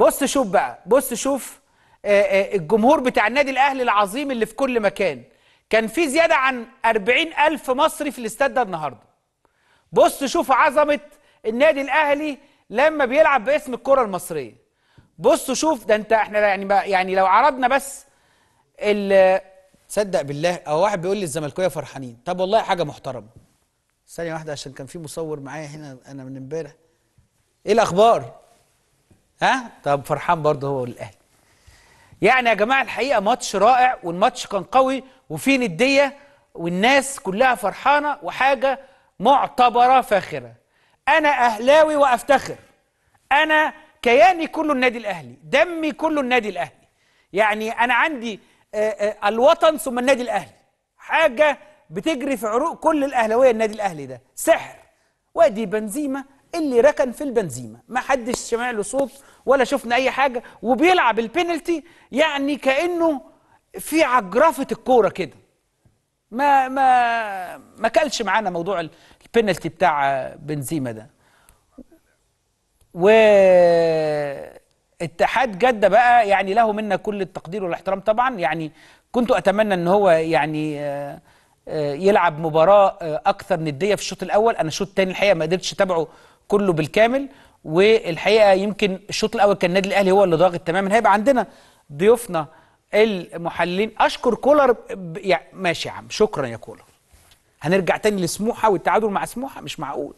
بص شوف بقى بص شوف آه، آه، الجمهور بتاع النادي الاهلي العظيم اللي في كل مكان كان في زياده عن 40 الف مصري في الاستاد ده النهارده بص شوف عظمه النادي الاهلي لما بيلعب باسم الكره المصريه بص شوف ده انت احنا يعني يعني لو عرضنا بس ال تصدق بالله او واحد بيقول لي الزملكاويه فرحانين طب والله حاجه محترمه ثانيه واحده عشان كان في مصور معايا هنا انا من امبارح ايه الاخبار ها طب فرحان برضه هو والاهلي يعني يا جماعه الحقيقه ماتش رائع والماتش كان قوي وفيه نديه والناس كلها فرحانه وحاجه معتبره فاخره انا اهلاوي وافتخر انا كياني كله النادي الاهلي دمي كله النادي الاهلي يعني انا عندي آه، آه، الوطن ثم النادي الاهلي حاجه بتجري في عروق كل الاهلاويه النادي الاهلي ده سحر وادي بنزيما اللي ركن في البنزيمة ما حدش سمع له صوت ولا شفنا أي حاجة وبيلعب البينالتي يعني كأنه في عجرفة الكورة كده ما ما ما كلش معانا موضوع البينالتي بتاع بنزيما ده و اتحاد جده بقى يعني له منا كل التقدير والاحترام طبعا يعني كنت اتمنى ان هو يعني آه، آه، يلعب مباراه آه، اكثر نديه في الشوط الاول انا الشوط الثاني الحقيقه ما قدرتش اتابعه كله بالكامل والحقيقه يمكن الشوط الاول كان النادي الاهلي هو اللي ضاغط تماما هيبقى عندنا ضيوفنا المحللين اشكر كولر ب... يعني ماشي يا عم شكرا يا كولر هنرجع تاني لسموحه والتعادل مع سموحه مش معقول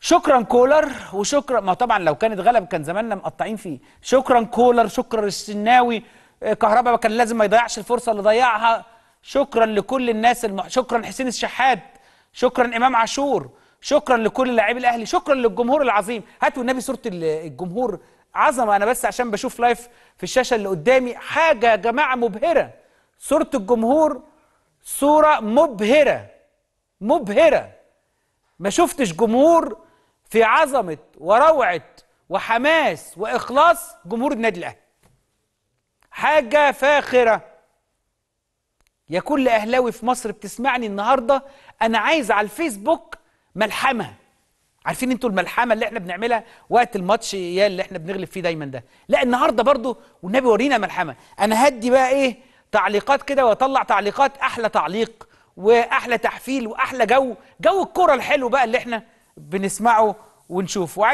شكرا كولر وشكرا ما طبعا لو كانت غلب كان زماننا مقطعين فيه شكرا كولر شكرا الشناوي كهربا كان لازم ما يضيعش الفرصه اللي ضيعها شكرا لكل الناس الم... شكرا حسين الشحات شكرا امام عاشور شكرا لكل لاعبي الاهلي شكرا للجمهور العظيم هاتوا النبي صوره الجمهور عظمه انا بس عشان بشوف لايف في الشاشه اللي قدامي حاجه يا جماعه مبهره صوره الجمهور صوره مبهره مبهره ما شفتش جمهور في عظمه وروعه وحماس واخلاص جمهور النادي الاهلي حاجه فاخره يا كل اهلاوي في مصر بتسمعني النهارده انا عايز على الفيسبوك ملحمه عارفين انتوا الملحمه اللي احنا بنعملها وقت الماتش يا اللي احنا بنغلب فيه دايما ده لا النهارده برضو والنبي ورينا ملحمه انا هدي بقى ايه تعليقات كده واطلع تعليقات احلى تعليق واحلى تحفيل واحلى جو جو الكره الحلو بقى اللي احنا بنسمعه ونشوفه